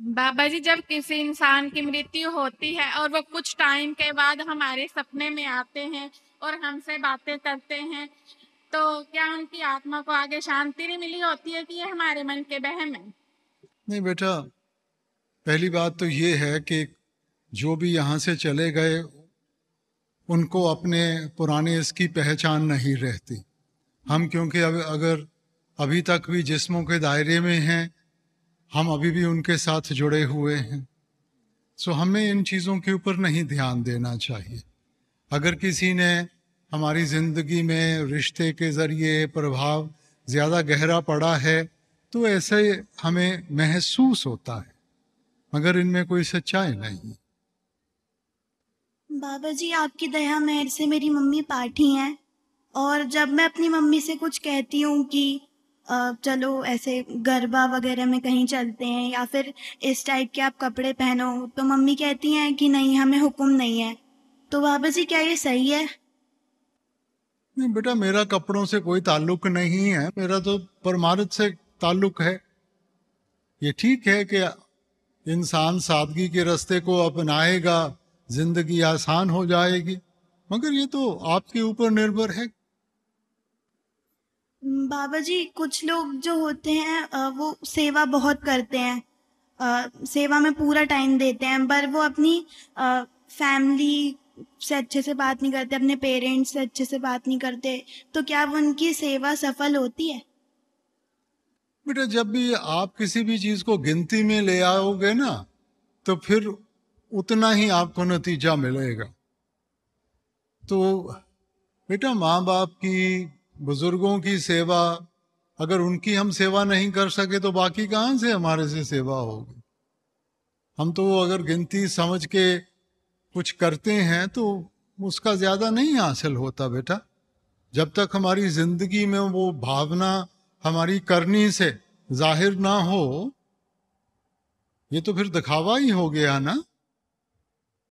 बाबा जी जब किसी इंसान की मृत्यु होती है और वो कुछ टाइम के बाद हमारे सपने में आते हैं और हमसे बातें करते हैं तो क्या उनकी आत्मा को आगे शांति नहीं मिली होती है कि ये हमारे मन के बहम है नहीं बेटा पहली बात तो ये है कि जो भी यहाँ से चले गए उनको अपने पुराने इसकी पहचान नहीं रहती हम क्योंकि अब अगर अभी तक भी जिस्मों के दायरे में हैं हम अभी भी उनके साथ जुड़े हुए हैं सो हमें इन चीज़ों के ऊपर नहीं ध्यान देना चाहिए अगर किसी ने हमारी ज़िंदगी में रिश्ते के ज़रिए प्रभाव ज़्यादा गहरा पड़ा है तो ऐसे हमें महसूस होता है मगर इनमें कोई सच्चाई नहीं बाबा जी आपकी दया मेहर से मेरी मम्मी पाठी हैं और जब मैं अपनी मम्मी से कुछ कहती हूँ कि चलो ऐसे गरबा वगैरह में कहीं चलते हैं या फिर इस टाइप के आप कपड़े पहनो तो मम्मी कहती हैं कि नहीं हमें हुक्म नहीं है तो बाबा जी क्या ये सही है नहीं बेटा मेरा कपड़ों से कोई ताल्लुक नहीं है मेरा तो परमारत से ताल्लुक है ये ठीक है कि इंसान सादगी के रास्ते को अपनाएगा जिंदगी आसान हो जाएगी मगर ये तो आपके ऊपर निर्भर है बाबा जी कुछ लोग जो होते हैं वो सेवा बहुत करते हैं सेवा में पूरा टाइम देते हैं पर वो अपनी फैमिली से अच्छे से बात नहीं करते अपने पेरेंट्स से अच्छे से बात नहीं करते तो क्या वो उनकी सेवा सफल होती है बेटा जब भी आप किसी भी चीज को गिनती में ले आओगे ना तो फिर उतना ही आपको नतीजा मिलेगा तो बेटा माँ बाप की बुजुर्गों की सेवा अगर उनकी हम सेवा नहीं कर सके तो बाकी कहाँ से हमारे से सेवा होगी हम तो अगर गिनती समझ के कुछ करते हैं तो उसका ज़्यादा नहीं हासिल होता बेटा जब तक हमारी ज़िंदगी में वो भावना हमारी करनी से जाहिर ना हो ये तो फिर दिखावा ही हो गया ना